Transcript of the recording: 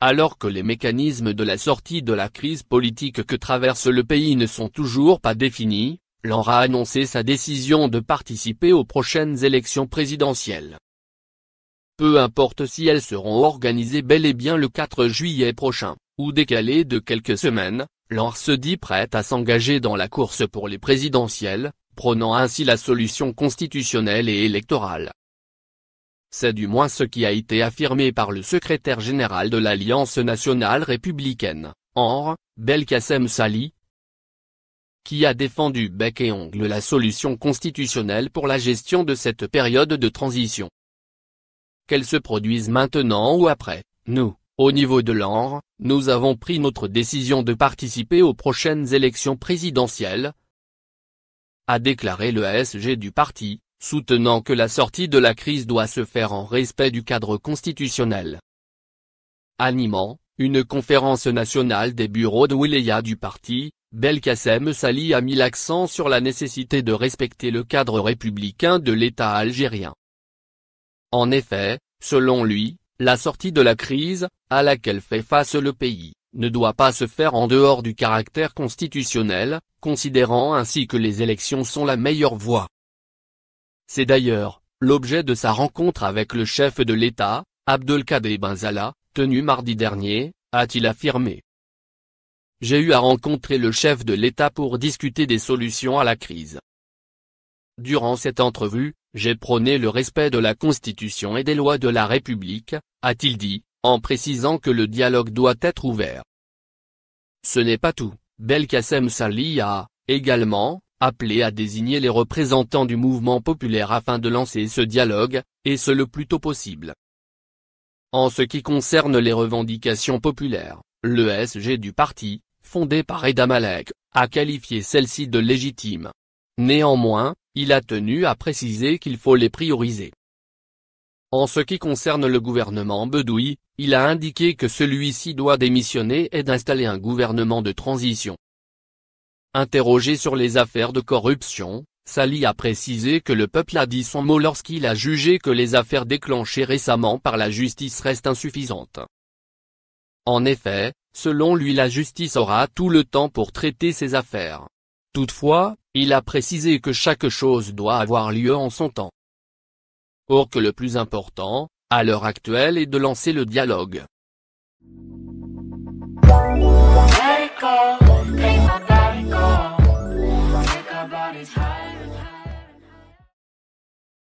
alors que les mécanismes de la sortie de la crise politique que traverse le pays ne sont toujours pas définis, l'ANRA a annoncé sa décision de participer aux prochaines élections présidentielles. Peu importe si elles seront organisées bel et bien le 4 juillet prochain, ou décalées de quelques semaines, l'ANRA se dit prête à s'engager dans la course pour les présidentielles, prônant ainsi la solution constitutionnelle et électorale. C'est du moins ce qui a été affirmé par le secrétaire général de l'Alliance nationale républicaine, OR, Belkacem Sali, qui a défendu bec et ongle la solution constitutionnelle pour la gestion de cette période de transition. Qu'elle se produise maintenant ou après, nous, au niveau de l'OR, nous avons pris notre décision de participer aux prochaines élections présidentielles, a déclaré le SG du parti, soutenant que la sortie de la crise doit se faire en respect du cadre constitutionnel. Animant, une conférence nationale des bureaux de wilaya du parti, Belkacem Sali a mis l'accent sur la nécessité de respecter le cadre républicain de l'État algérien. En effet, selon lui, la sortie de la crise, à laquelle fait face le pays, ne doit pas se faire en dehors du caractère constitutionnel, considérant ainsi que les élections sont la meilleure voie. C'est d'ailleurs l'objet de sa rencontre avec le chef de l'État, Abdelkader Benzala, tenu mardi dernier, a-t-il affirmé. J'ai eu à rencontrer le chef de l'État pour discuter des solutions à la crise. Durant cette entrevue, j'ai prôné le respect de la Constitution et des lois de la République, a-t-il dit, en précisant que le dialogue doit être ouvert. Ce n'est pas tout, Belkacem Sali a, également, appelé à désigner les représentants du mouvement populaire afin de lancer ce dialogue, et ce le plus tôt possible. En ce qui concerne les revendications populaires, le SG du parti, fondé par Edam Malek, a qualifié celle-ci de légitime. Néanmoins, il a tenu à préciser qu'il faut les prioriser. En ce qui concerne le gouvernement Bedoui, il a indiqué que celui-ci doit démissionner et d'installer un gouvernement de transition. Interrogé sur les affaires de corruption, Sali a précisé que le peuple a dit son mot lorsqu'il a jugé que les affaires déclenchées récemment par la justice restent insuffisantes. En effet, selon lui la justice aura tout le temps pour traiter ses affaires. Toutefois, il a précisé que chaque chose doit avoir lieu en son temps. Or que le plus important, à l'heure actuelle est de lancer le dialogue.